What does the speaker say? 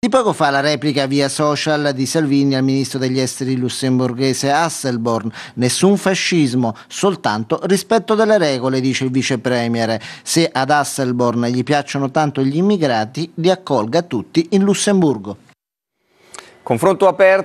Di poco fa la replica via social di Salvini al ministro degli esteri lussemburghese Hasselborn. Nessun fascismo, soltanto rispetto delle regole, dice il vicepremiere. Se ad Hasselborn gli piacciono tanto gli immigrati, li accolga tutti in Lussemburgo. Confronto aperto.